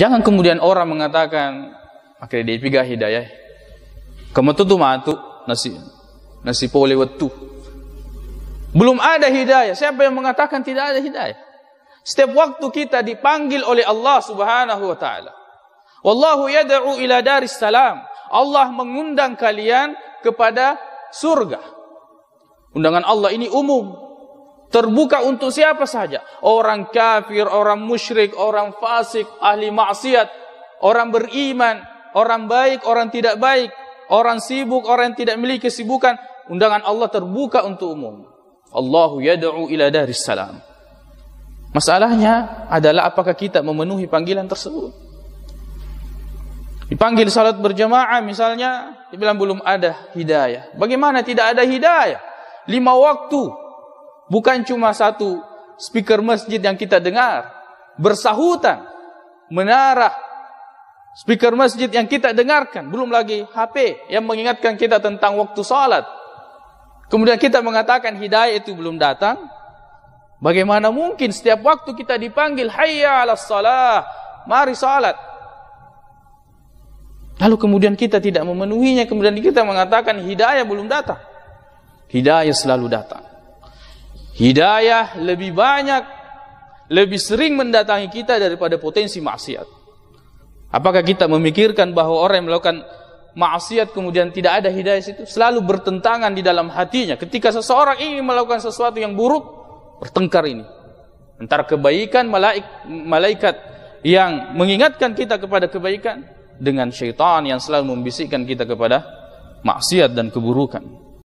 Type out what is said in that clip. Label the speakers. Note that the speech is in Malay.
Speaker 1: Jangan kemudian orang mengatakan akhirnya dia pegah hidayah. Kamu tu tu matu nasi nasi pole wetu. Belum ada hidayah. Siapa yang mengatakan tidak ada hidayah? Setiap waktu kita dipanggil oleh Allah Subhanahu wa taala. Wallahu yad'u ila daris salam. Allah mengundang kalian kepada surga. Undangan Allah ini umum. Terbuka untuk siapa sahaja Orang kafir, orang musyrik, orang fasik, ahli maksiat, orang beriman, orang baik, orang tidak baik, orang sibuk, orang yang tidak memiliki kesibukan. Undangan Allah terbuka untuk umum. Allahu yad'u ila daris salam. Masalahnya adalah apakah kita memenuhi panggilan tersebut. Dipanggil salat berjemaah misalnya, dibilang belum ada hidayah. Bagaimana tidak ada hidayah? Lima waktu bukan cuma satu speaker masjid yang kita dengar bersahutan menarah speaker masjid yang kita dengarkan belum lagi HP yang mengingatkan kita tentang waktu salat kemudian kita mengatakan hidayah itu belum datang bagaimana mungkin setiap waktu kita dipanggil hayya ala salah mari salat lalu kemudian kita tidak memenuhinya kemudian kita mengatakan hidayah belum datang hidayah selalu datang hidayah lebih banyak lebih sering mendatangi kita daripada potensi maksiat apakah kita memikirkan bahawa orang yang melakukan maksiat kemudian tidak ada hidayah itu selalu bertentangan di dalam hatinya ketika seseorang ingin melakukan sesuatu yang buruk bertengkar ini antara kebaikan malaik, malaikat yang mengingatkan kita kepada kebaikan dengan syaitan yang selalu membisikkan kita kepada maksiat dan keburukan.